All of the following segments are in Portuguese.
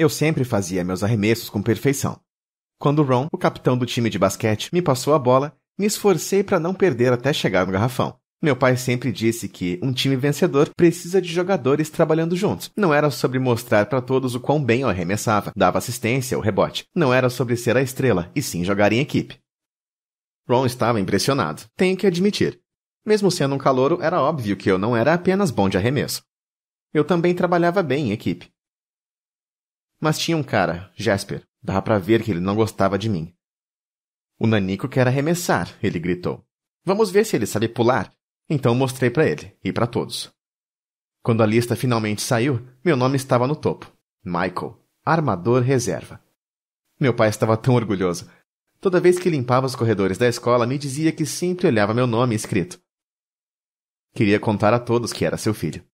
Eu sempre fazia meus arremessos com perfeição. Quando Ron, o capitão do time de basquete, me passou a bola, me esforcei para não perder até chegar no garrafão. Meu pai sempre disse que um time vencedor precisa de jogadores trabalhando juntos. Não era sobre mostrar para todos o quão bem eu arremessava, dava assistência ou rebote. Não era sobre ser a estrela, e sim jogar em equipe. Ron estava impressionado, tenho que admitir. Mesmo sendo um calouro, era óbvio que eu não era apenas bom de arremesso. Eu também trabalhava bem em equipe. Mas tinha um cara, Jasper. Dava para ver que ele não gostava de mim. O nanico quer arremessar, ele gritou. Vamos ver se ele sabe pular. Então mostrei para ele e para todos. Quando a lista finalmente saiu, meu nome estava no topo. Michael, armador reserva. Meu pai estava tão orgulhoso. Toda vez que limpava os corredores da escola, me dizia que sempre olhava meu nome escrito. Queria contar a todos que era seu filho.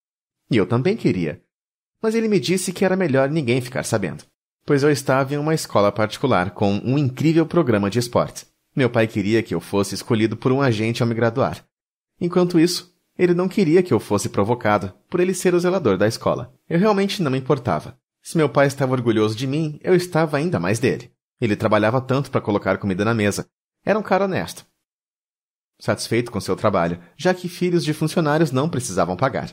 E eu também queria, mas ele me disse que era melhor ninguém ficar sabendo, pois eu estava em uma escola particular com um incrível programa de esportes. Meu pai queria que eu fosse escolhido por um agente ao me graduar. Enquanto isso, ele não queria que eu fosse provocado, por ele ser o zelador da escola. Eu realmente não me importava. Se meu pai estava orgulhoso de mim, eu estava ainda mais dele. Ele trabalhava tanto para colocar comida na mesa. Era um cara honesto. Satisfeito com seu trabalho, já que filhos de funcionários não precisavam pagar.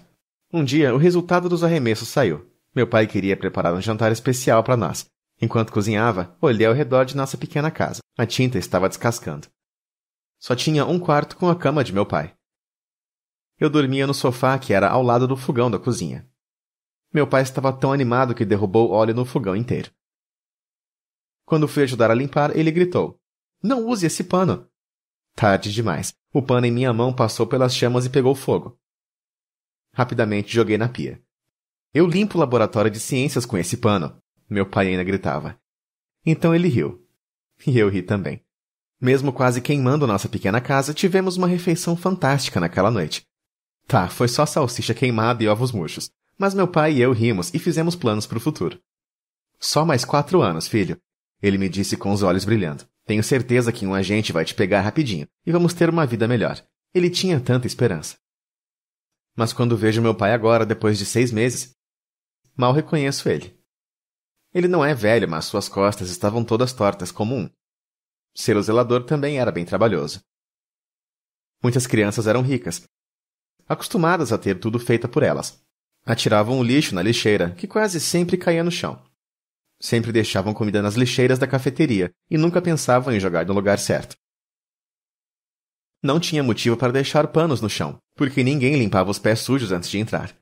Um dia, o resultado dos arremessos saiu. Meu pai queria preparar um jantar especial para nós. Enquanto cozinhava, olhei ao redor de nossa pequena casa. A tinta estava descascando. Só tinha um quarto com a cama de meu pai. Eu dormia no sofá que era ao lado do fogão da cozinha. Meu pai estava tão animado que derrubou óleo no fogão inteiro. Quando fui ajudar a limpar, ele gritou: Não use esse pano! Tarde demais. O pano em minha mão passou pelas chamas e pegou fogo. Rapidamente joguei na pia. Eu limpo o laboratório de ciências com esse pano, meu pai ainda gritava. Então ele riu. E eu ri também. Mesmo quase queimando nossa pequena casa, tivemos uma refeição fantástica naquela noite. Tá, foi só salsicha queimada e ovos murchos, mas meu pai e eu rimos e fizemos planos para o futuro. Só mais quatro anos, filho, ele me disse com os olhos brilhando. Tenho certeza que um agente vai te pegar rapidinho e vamos ter uma vida melhor. Ele tinha tanta esperança. Mas quando vejo meu pai agora, depois de seis meses, mal reconheço ele. Ele não é velho, mas suas costas estavam todas tortas como um. Ser o zelador também era bem trabalhoso. Muitas crianças eram ricas, acostumadas a ter tudo feito por elas. Atiravam o lixo na lixeira, que quase sempre caía no chão. Sempre deixavam comida nas lixeiras da cafeteria e nunca pensavam em jogar no lugar certo não tinha motivo para deixar panos no chão, porque ninguém limpava os pés sujos antes de entrar.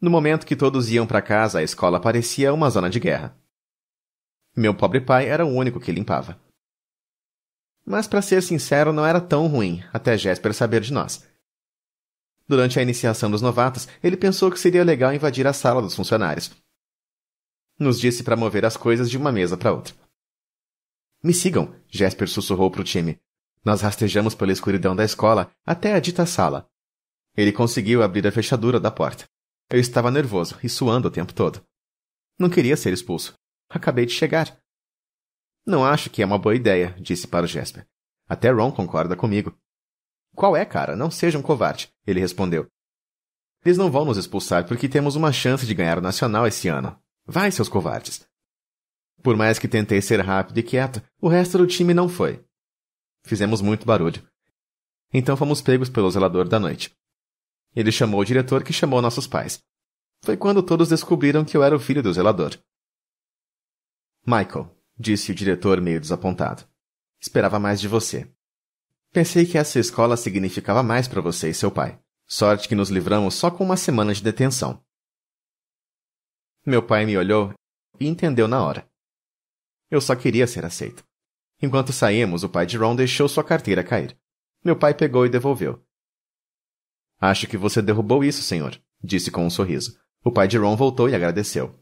No momento que todos iam para casa, a escola parecia uma zona de guerra. Meu pobre pai era o único que limpava. Mas, para ser sincero, não era tão ruim, até Jésper saber de nós. Durante a iniciação dos novatos, ele pensou que seria legal invadir a sala dos funcionários. Nos disse para mover as coisas de uma mesa para outra. Me sigam, Jésper sussurrou para o time. Nós rastejamos pela escuridão da escola até a dita sala. Ele conseguiu abrir a fechadura da porta. Eu estava nervoso e suando o tempo todo. Não queria ser expulso. Acabei de chegar. Não acho que é uma boa ideia, disse para o Jasper. Até Ron concorda comigo. Qual é, cara? Não seja um covarde, ele respondeu. Eles não vão nos expulsar porque temos uma chance de ganhar o Nacional esse ano. Vai, seus covardes! Por mais que tentei ser rápido e quieto, o resto do time não foi. Fizemos muito barulho. Então fomos pegos pelo zelador da noite. Ele chamou o diretor que chamou nossos pais. Foi quando todos descobriram que eu era o filho do zelador. Michael, disse o diretor meio desapontado. Esperava mais de você. Pensei que essa escola significava mais para você e seu pai. Sorte que nos livramos só com uma semana de detenção. Meu pai me olhou e entendeu na hora. Eu só queria ser aceito. Enquanto saímos, o pai de Ron deixou sua carteira cair. Meu pai pegou e devolveu. Acho que você derrubou isso, senhor, disse com um sorriso. O pai de Ron voltou e agradeceu.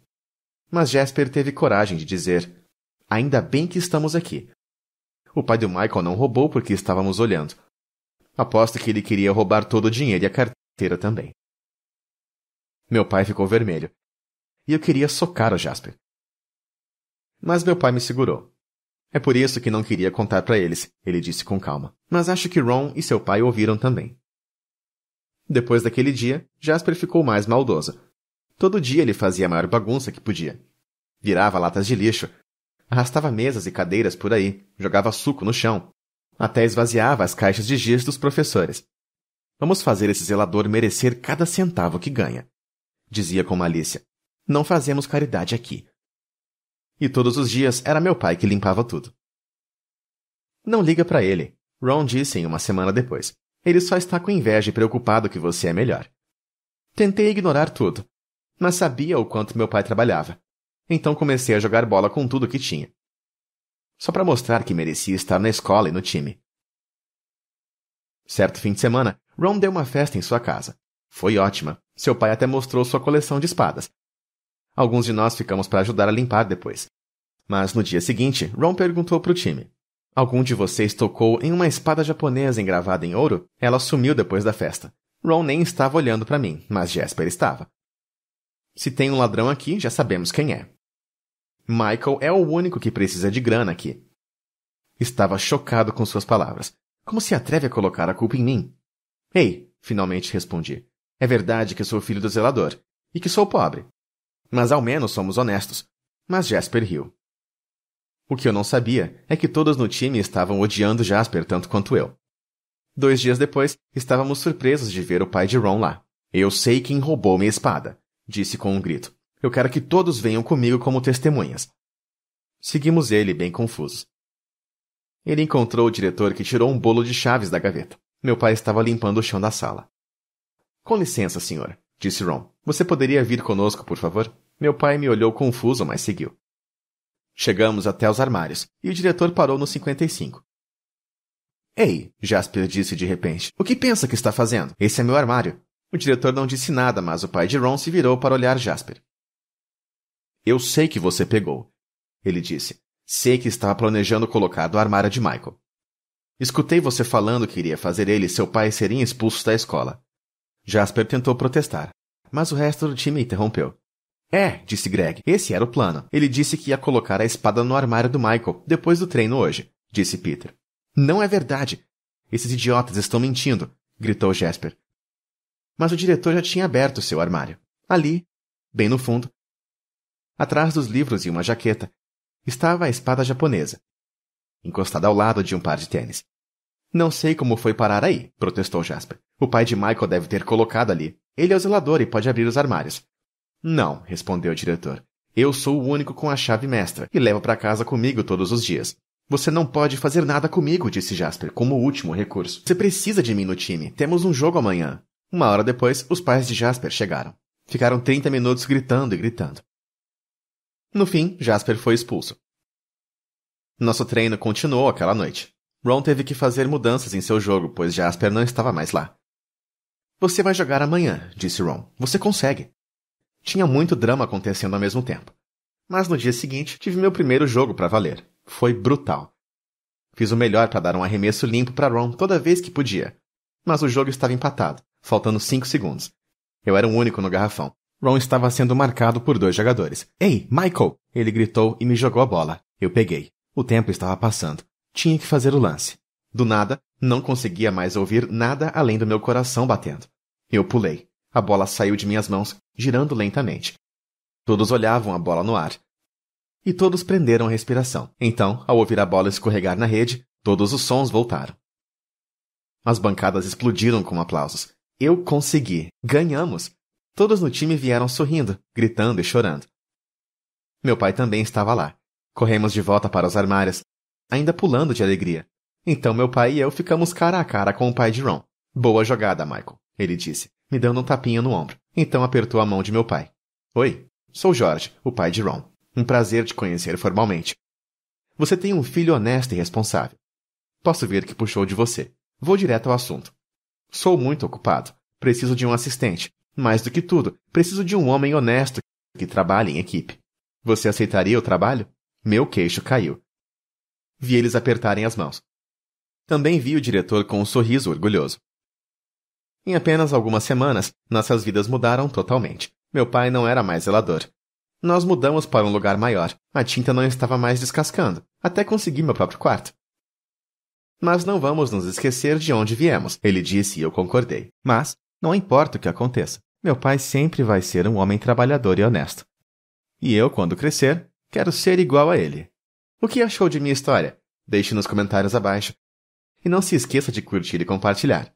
Mas Jasper teve coragem de dizer: Ainda bem que estamos aqui. O pai do Michael não roubou porque estávamos olhando. Aposto que ele queria roubar todo o dinheiro e a carteira também. Meu pai ficou vermelho. E eu queria socar o Jasper. Mas meu pai me segurou. É por isso que não queria contar para eles, ele disse com calma. Mas acho que Ron e seu pai ouviram também. Depois daquele dia, Jasper ficou mais maldoso. Todo dia ele fazia a maior bagunça que podia. Virava latas de lixo, arrastava mesas e cadeiras por aí, jogava suco no chão, até esvaziava as caixas de giz dos professores. Vamos fazer esse zelador merecer cada centavo que ganha, dizia com malícia. Não fazemos caridade aqui. E todos os dias era meu pai que limpava tudo. Não liga para ele, Ron disse em uma semana depois. Ele só está com inveja e preocupado que você é melhor. Tentei ignorar tudo, mas sabia o quanto meu pai trabalhava. Então comecei a jogar bola com tudo que tinha. Só para mostrar que merecia estar na escola e no time. Certo fim de semana, Ron deu uma festa em sua casa. Foi ótima. Seu pai até mostrou sua coleção de espadas, Alguns de nós ficamos para ajudar a limpar depois. Mas no dia seguinte, Ron perguntou para o time: Algum de vocês tocou em uma espada japonesa engravada em ouro? Ela sumiu depois da festa. Ron nem estava olhando para mim, mas Jasper estava. Se tem um ladrão aqui, já sabemos quem é. Michael é o único que precisa de grana aqui. Estava chocado com suas palavras. Como se atreve a colocar a culpa em mim? Ei, finalmente respondi. É verdade que sou filho do zelador e que sou pobre, mas ao menos somos honestos. Mas Jasper riu. O que eu não sabia é que todos no time estavam odiando Jasper tanto quanto eu. Dois dias depois, estávamos surpresos de ver o pai de Ron lá. Eu sei quem roubou minha espada, disse com um grito. Eu quero que todos venham comigo como testemunhas. Seguimos ele, bem confusos. Ele encontrou o diretor que tirou um bolo de chaves da gaveta. Meu pai estava limpando o chão da sala. Com licença, senhor, disse Ron. Você poderia vir conosco, por favor? Meu pai me olhou confuso, mas seguiu. Chegamos até os armários, e o diretor parou no 55. Ei, Jasper disse de repente. O que pensa que está fazendo? Esse é meu armário. O diretor não disse nada, mas o pai de Ron se virou para olhar Jasper. Eu sei que você pegou, ele disse. Sei que estava planejando colocar do armário de Michael. Escutei você falando que iria fazer ele e seu pai serem expulsos da escola. Jasper tentou protestar, mas o resto do time interrompeu. É, disse Greg, esse era o plano. Ele disse que ia colocar a espada no armário do Michael depois do treino hoje, disse Peter. Não é verdade. Esses idiotas estão mentindo, gritou Jasper. Mas o diretor já tinha aberto seu armário. Ali, bem no fundo, atrás dos livros e uma jaqueta, estava a espada japonesa, encostada ao lado de um par de tênis. Não sei como foi parar aí, protestou Jasper. O pai de Michael deve ter colocado ali. Ele é o zelador e pode abrir os armários. Não, respondeu o diretor. Eu sou o único com a chave mestra e levo para casa comigo todos os dias. Você não pode fazer nada comigo, disse Jasper, como último recurso. Você precisa de mim no time. Temos um jogo amanhã. Uma hora depois, os pais de Jasper chegaram. Ficaram 30 minutos gritando e gritando. No fim, Jasper foi expulso. Nosso treino continuou aquela noite. Ron teve que fazer mudanças em seu jogo, pois Jasper não estava mais lá. Você vai jogar amanhã, disse Ron. Você consegue. Tinha muito drama acontecendo ao mesmo tempo. Mas no dia seguinte tive meu primeiro jogo para valer. Foi brutal. Fiz o melhor para dar um arremesso limpo para Ron toda vez que podia. Mas o jogo estava empatado, faltando cinco segundos. Eu era o único no garrafão. Ron estava sendo marcado por dois jogadores. Ei, Michael! Ele gritou e me jogou a bola. Eu peguei. O tempo estava passando. Tinha que fazer o lance. Do nada, não conseguia mais ouvir nada além do meu coração batendo. Eu pulei. A bola saiu de minhas mãos, girando lentamente. Todos olhavam a bola no ar. E todos prenderam a respiração. Então, ao ouvir a bola escorregar na rede, todos os sons voltaram. As bancadas explodiram com aplausos. Eu consegui! Ganhamos! Todos no time vieram sorrindo, gritando e chorando. Meu pai também estava lá. Corremos de volta para os armários, ainda pulando de alegria. Então meu pai e eu ficamos cara a cara com o pai de Ron. Boa jogada, Michael, ele disse, me dando um tapinha no ombro. Então apertou a mão de meu pai. Oi, sou Jorge, o pai de Ron. Um prazer te conhecer formalmente. Você tem um filho honesto e responsável. Posso ver que puxou de você. Vou direto ao assunto. Sou muito ocupado. Preciso de um assistente. Mais do que tudo, preciso de um homem honesto que trabalhe em equipe. Você aceitaria o trabalho? Meu queixo caiu. Vi eles apertarem as mãos. Também vi o diretor com um sorriso orgulhoso. Em apenas algumas semanas, nossas vidas mudaram totalmente. Meu pai não era mais zelador. Nós mudamos para um lugar maior. A tinta não estava mais descascando. Até consegui meu próprio quarto. Mas não vamos nos esquecer de onde viemos, ele disse e eu concordei. Mas, não importa o que aconteça, meu pai sempre vai ser um homem trabalhador e honesto. E eu, quando crescer, quero ser igual a ele. O que achou de minha história? Deixe nos comentários abaixo e não se esqueça de curtir e compartilhar.